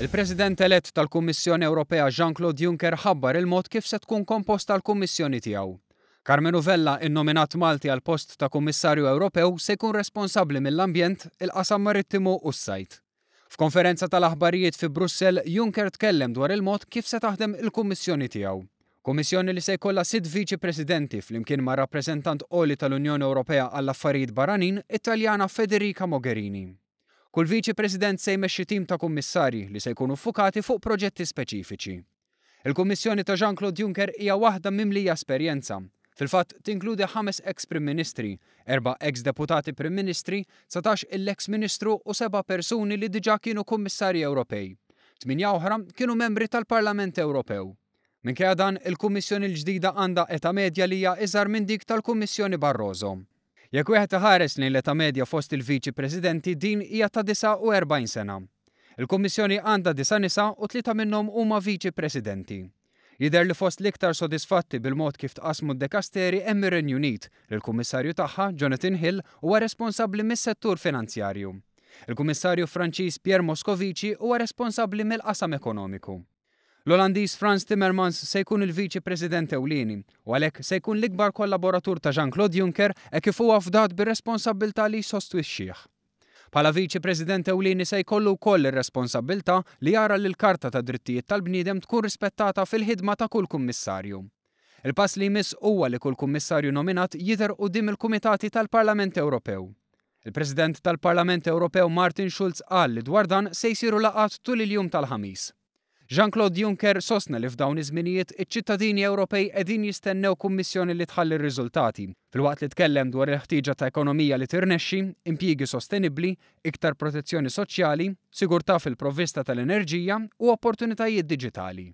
Il-President elett tal-Kummissjoni Ewropea Jean-Claude Juncker ħabbar il-mod kif se tkun kompost tal-Kummissjoni tiegħu. Carmenu Vella, innominat Malti għal post ta' Kummissarju Ewropew, se jkun responsabbli mill-ambjent, il-qasam marittimu u s-sajt. F'konferenza tal-aħbarijiet fi Brussel, Juncker tkellem dwar il-mod kif se taħdem il-Kummissjoni tiegħu. Kummissjoni li se jkollha sitt viċi presidenti flimkien ma' rappreżentant oli tal-Unjoni Ewropea għall-affarijiet barranin, Italjana Federica Mogherini. Kull viċi president se jmexxi tim ta' kummissarji li se jkunu fukati fuq proġetti speċifiċi. Il-Kummissjoni ta' Jean-Claude Juncker hija waħda mimlija esperjenza. Fil-fatt tinkludi ħames ex-Prim Ministri, erba' ex-deputati Prim Ministri, satax il-ex Ministru u seba' persuni li diġa kienu kummissarji Ewropej. Tminja oħra kienu membri tal-Parlament Ewropew. Minkejja dan, il-Kummissjoni l-ġdida għandha eta medja li hija iżgħar minn dik tal-Kummissjoni Barroso. Jekk wieħed iħares lejn l-età medja fost il-Viċi Presidenti din hija ta' 49 sena. Il-Kummissjoni għandha disa nisa u tlieta minnhom huma Viċi Presidenti. Jider li fost liktar sodisfatti bil-mod kif tqasmu d-dekasteri emmi Renjunit l kummissarju tagħha Jonathan Hill huwa responsabbli mis-settur finanzjarju. Il-Kummissarju Franċis Pier Moscovici huwa responsabbli mill-qasam ekonomiku. L-Olandiż Franz Timmermans se jkun il-Viċi President ewlieni u għalhekk se jkun l-ikbar kollaboratur ta' Jean-Claude Juncker e kif huwa fdat bir-responsabbiltà li jsostwixxih. Pala Viċi President ewlieni se jkollu wkoll ir-responsabbiltà li jara li l-Karta ta' Drittijiet tal-Bniedem tkun rispettata fil-ħidma ta' kull kummissarju. Il-pass li jmiss huwa li kull kummissarju nominat jidher dim il-Kumitati tal-Parlament Ewropew. Il-President tal-Parlament Ewropew Martin Schulz qal li dwar dan se jsiru laqat tul il-jum tal-ħamis. Jean-Claude Juncker sostna li f'dawn iż-żminijiet iċ-ċittadini Ewropej qegħdin jistennew kummissjoni li tħalli r-riżultati. Filwaqt li tkellem dwar il ħtieġa ta' ekonomija li tirnexxi, impjiegi sostenibbli, iktar protezzjoni soċjali, sigurtà fil-provvista tal-enerġija u opportunitajiet diġitali.